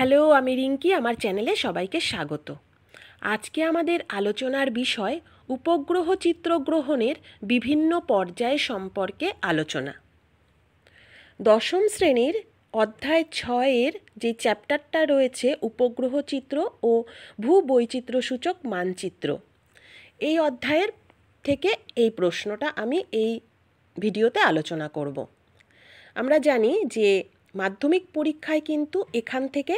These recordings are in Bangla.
হ্যালো আমি রিঙ্কি আমার চ্যানেলে সবাইকে স্বাগত আজকে আমাদের আলোচনার বিষয় উপগ্রহ চিত্র গ্রহণের বিভিন্ন পর্যায় সম্পর্কে আলোচনা দশম শ্রেণীর অধ্যায় ছয়ের যে চ্যাপ্টারটা রয়েছে উপগ্রহ চিত্র ও ভূবৈচিত্র্যসূচক মানচিত্র এই অধ্যায়ের থেকে এই প্রশ্নটা আমি এই ভিডিওতে আলোচনা করব আমরা জানি যে মাধ্যমিক পরীক্ষায় কিন্তু এখান থেকে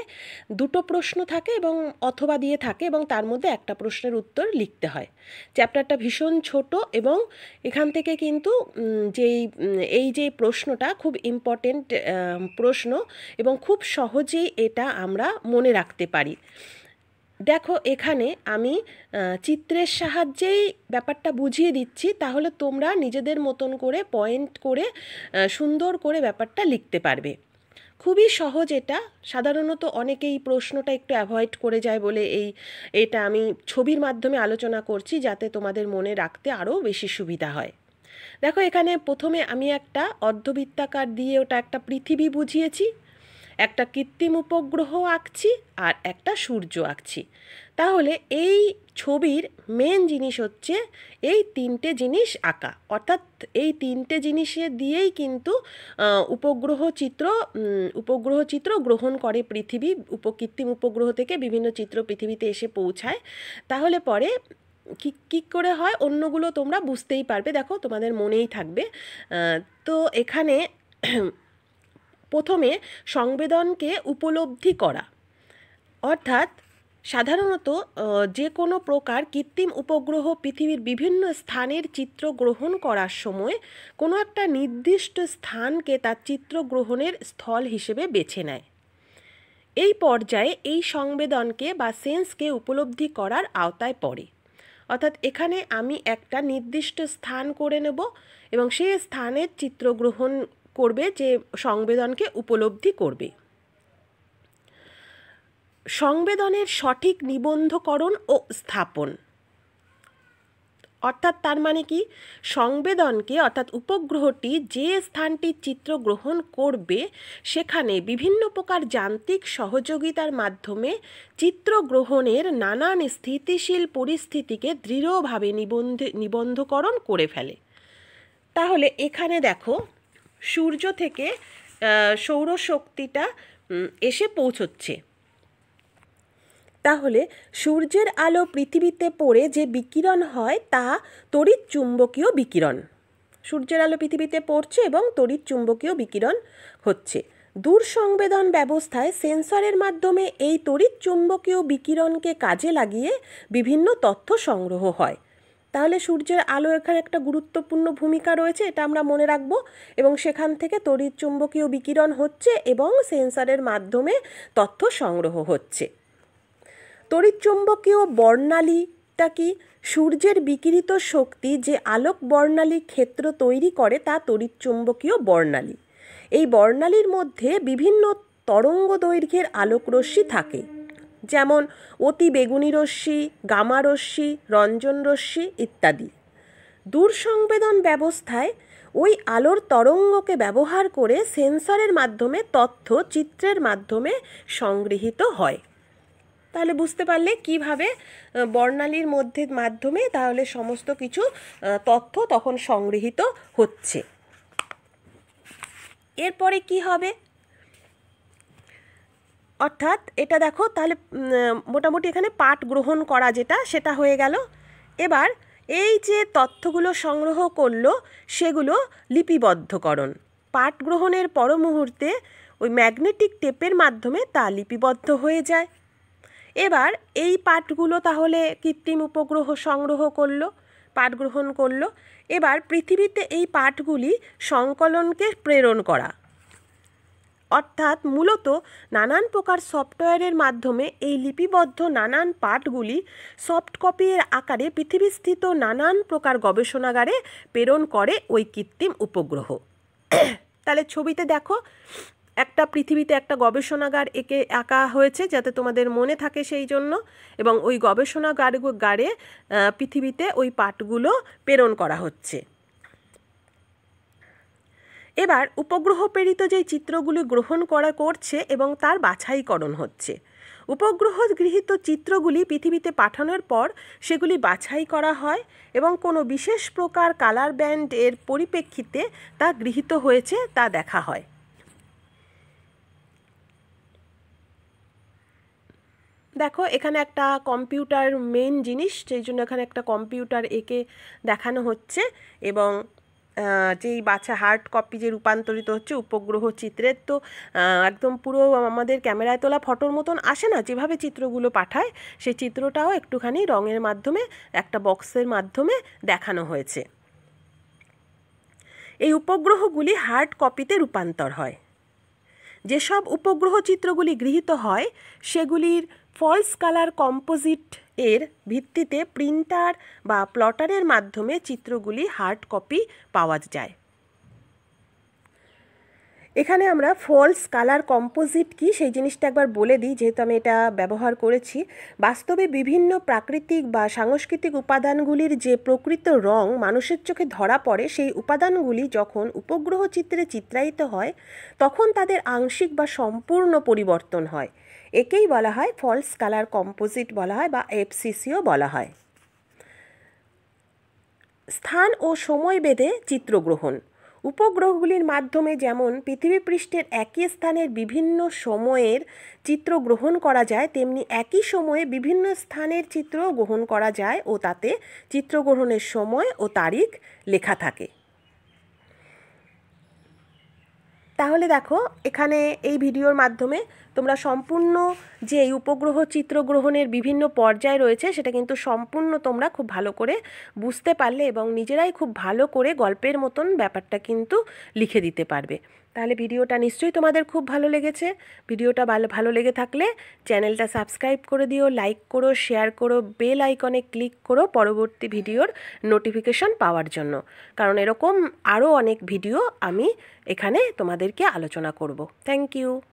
দুটো প্রশ্ন থাকে এবং অথবা দিয়ে থাকে এবং তার মধ্যে একটা প্রশ্নের উত্তর লিখতে হয় চ্যাপ্টারটা ভীষণ ছোট এবং এখান থেকে কিন্তু যেই এই যে প্রশ্নটা খুব ইম্পর্টেন্ট প্রশ্ন এবং খুব সহজেই এটা আমরা মনে রাখতে পারি দেখো এখানে আমি চিত্রের সাহায্যেই ব্যাপারটা বুঝিয়ে দিচ্ছি তাহলে তোমরা নিজেদের মতন করে পয়েন্ট করে সুন্দর করে ব্যাপারটা লিখতে পারবে খুবই সহজ এটা সাধারণত অনেকেই প্রশ্নটা একটু অ্যাভয়েড করে যায় বলে এই এটা আমি ছবির মাধ্যমে আলোচনা করছি যাতে তোমাদের মনে রাখতে আরও বেশি সুবিধা হয় দেখো এখানে প্রথমে আমি একটা অর্ধবৃত্তাকার দিয়ে ওটা একটা পৃথিবী বুঝিয়েছি একটা কৃত্রিম উপগ্রহ আঁকছি আর একটা সূর্য আঁকছি তাহলে এই ছবির মেন জিনিস হচ্ছে এই তিনটে জিনিস আঁকা অর্থাৎ এই তিনটে জিনিসে দিয়েই কিন্তু উপগ্রহ চিত্র উপগ্রহ চিত্র গ্রহণ করে পৃথিবী উপকৃত্রিম উপগ্রহ থেকে বিভিন্ন চিত্র পৃথিবীতে এসে পৌঁছায় তাহলে পরে কী কী করে হয় অন্যগুলো তোমরা বুঝতেই পারবে দেখো তোমাদের মনেই থাকবে তো এখানে প্রথমে সংবেদনকে উপলব্ধি করা অর্থাৎ সাধারণত যে কোনো প্রকার কৃত্রিম উপগ্রহ পৃথিবীর বিভিন্ন স্থানের চিত্র গ্রহণ করার সময় কোনো একটা নির্দিষ্ট স্থানকে তার চিত্র গ্রহণের স্থল হিসেবে বেছে নেয় এই পর্যায়ে এই সংবেদনকে বা সেন্সকে উপলব্ধি করার আওতায় পড়ে অর্থাৎ এখানে আমি একটা নির্দিষ্ট স্থান করে নেব এবং সেই স্থানের চিত্রগ্রহণ করবে যে সংবেদনকে উপলব্ধি করবে সংবেদনের সঠিক নিবন্ধকরণ ও স্থাপন অর্থাৎ তার মানে কি সংবেদনকে অর্থাৎ উপগ্রহটি যে স্থানটির চিত্র গ্রহণ করবে সেখানে বিভিন্ন প্রকার যান্ত্রিক সহযোগিতার মাধ্যমে চিত্র গ্রহণের নানান স্থিতিশীল পরিস্থিতিকে দৃঢ়ভাবে নিবন্ধ নিবন্ধকরণ করে ফেলে তাহলে এখানে দেখো সূর্য থেকে সৌরশক্তিটা এসে পৌঁছচ্ছে তাহলে সূর্যের আলো পৃথিবীতে পড়ে যে বিকিরণ হয় তা তড়িৎ চুম্বকীয় বিকিরণ সূর্যের আলো পৃথিবীতে পড়ছে এবং তড়িৎ চুম্বকীয় বিকিরণ হচ্ছে দূর সংবেদন ব্যবস্থায় সেন্সরের মাধ্যমে এই তড়িৎ চুম্বকীয় বিকিরণকে কাজে লাগিয়ে বিভিন্ন তথ্য সংগ্রহ হয় তাহলে সূর্যের আলো এখানে একটা গুরুত্বপূর্ণ ভূমিকা রয়েছে এটা আমরা মনে রাখব এবং সেখান থেকে তড়িৎ চুম্বকীয় বিকিরণ হচ্ছে এবং সেন্সারের মাধ্যমে তথ্য সংগ্রহ হচ্ছে তড়িৎ চুম্বকীয় বর্ণালীটা কি সূর্যের বিকিরিত শক্তি যে আলোক বর্ণালী ক্ষেত্র তৈরি করে তা তড়িৎ চুম্বকীয় বর্ণালী এই বর্ণালীর মধ্যে বিভিন্ন তরঙ্গ দৈর্ঘ্যের আলোকরশ্মি থাকে যেমন অতি বেগুনি রশ্মি গামা রশ্মি রঞ্জন রশ্মি ইত্যাদি দূর সংবেদন ব্যবস্থায় ওই আলোর তরঙ্গকে ব্যবহার করে সেন্সরের মাধ্যমে তথ্য চিত্রের মাধ্যমে সংগৃহীত হয় তাহলে বুঝতে পারলে কিভাবে বর্ণালীর মধ্যে মাধ্যমে তাহলে সমস্ত কিছু তথ্য তখন সংগৃহীত হচ্ছে এরপরে কি হবে অর্থাৎ এটা দেখো তাহলে মোটামুটি এখানে পাঠ গ্রহণ করা যেটা সেটা হয়ে গেল এবার এই যে তথ্যগুলো সংগ্রহ করলো সেগুলো লিপিবদ্ধকরণ পাঠ গ্রহণের পর মুহূর্তে ওই ম্যাগনেটিক টেপের মাধ্যমে তা লিপিবদ্ধ হয়ে যায় এবার এই পাঠগুলো তাহলে কৃত্রিম উপগ্রহ সংগ্রহ করলো পাঠ গ্রহণ করলো এবার পৃথিবীতে এই পাঠগুলি সংকলনকে প্রেরণ করা অর্থাৎ মূলত নানান প্রকার সফটওয়্যারের মাধ্যমে এই লিপিবদ্ধ নানান পাঠগুলি সফট কপির আকারে পৃথিবীস্থিত নানান প্রকার গবেষণাগারে প্রেরণ করে ওই কৃত্রিম উপগ্রহ তাহলে ছবিতে দেখো একটা পৃথিবীতে একটা গবেষণাগার একে আঁকা হয়েছে যাতে তোমাদের মনে থাকে সেই জন্য এবং ওই গবেষণাগার গারে পৃথিবীতে ওই পাঠগুলো প্রেরণ করা হচ্ছে এবার উপগ্রহ প্রেরিত যে চিত্রগুলি গ্রহণ করা করছে এবং তার বাছাইকরণ হচ্ছে উপগ্রহ গৃহীত চিত্রগুলি পৃথিবীতে পাঠানোর পর সেগুলি বাছাই করা হয় এবং কোনো বিশেষ প্রকার কালার ব্যান্ড এর পরিপ্রেক্ষিতে তা গৃহীত হয়েছে তা দেখা হয় দেখো এখানে একটা কম্পিউটার মেন জিনিস সেই জন্য এখানে একটা কম্পিউটার একে দেখানো হচ্ছে এবং যেই বাচ্চা হার্ড কপি যে রূপান্তরিত হচ্ছে উপগ্রহ চিত্রের তো একদম পুরো আমাদের ক্যামেরায় তোলা ফটোর মতন আসে না যেভাবে চিত্রগুলো পাঠায় সেই চিত্রটাও একটুখানি রঙের মাধ্যমে একটা বক্সের মাধ্যমে দেখানো হয়েছে এই উপগ্রহগুলি হার্ড কপিতে রূপান্তর হয় যেসব উপগ্রহ চিত্রগুলি গৃহীত হয় সেগুলির ফলস কালার কম্পোজিট এর ভিত্তিতে প্রিন্টার বা প্লটারের মাধ্যমে চিত্রগুলি হার্ড কপি পাওয়া যায় এখানে আমরা ফলস কালার কম্পোজিট কি সেই জিনিসটা একবার বলে দিই যেহেতু আমি এটা ব্যবহার করেছি বাস্তবে বিভিন্ন প্রাকৃতিক বা সাংস্কৃতিক উপাদানগুলির যে প্রকৃত রং মানুষের চোখে ধরা পড়ে সেই উপাদানগুলি যখন উপগ্রহ চিত্রে চিত্রায়িত হয় তখন তাদের আংশিক বা সম্পূর্ণ পরিবর্তন হয় একেই বলা হয় ফলস কালার কম্পোজিট বলা হয় বা এফসিসিও বলা হয় স্থান ও সময় বেঁধে চিত্রগ্রহণ উপগ্রহগুলির মাধ্যমে যেমন পৃথিবীপৃষ্ঠের একই স্থানের বিভিন্ন সময়ের চিত্র গ্রহণ করা যায় তেমনি একই সময়ে বিভিন্ন স্থানের চিত্র গ্রহণ করা যায় ও তাতে চিত্রগ্রহণের সময় ও তারিখ লেখা থাকে তাহলে দেখো এখানে এই ভিডিওর মাধ্যমে তোমরা সম্পূর্ণ যে এই উপগ্রহ চিত্রগ্রহণের বিভিন্ন পর্যায় রয়েছে সেটা কিন্তু সম্পূর্ণ তোমরা খুব ভালো করে বুঝতে পারলে এবং নিজেরাই খুব ভালো করে গল্পের মতন ব্যাপারটা কিন্তু লিখে দিতে পারবে তাহলে ভিডিওটা নিশ্চয়ই তোমাদের খুব ভালো লেগেছে ভিডিওটা ভালো ভালো লেগে থাকলে চ্যানেলটা সাবস্ক্রাইব করে দিও লাইক করো শেয়ার করো বেল আইকনে ক্লিক করো পরবর্তী ভিডিওর নোটিফিকেশান পাওয়ার জন্য কারণ এরকম আরও অনেক ভিডিও আমি এখানে তোমাদেরকে আলোচনা করব থ্যাংক ইউ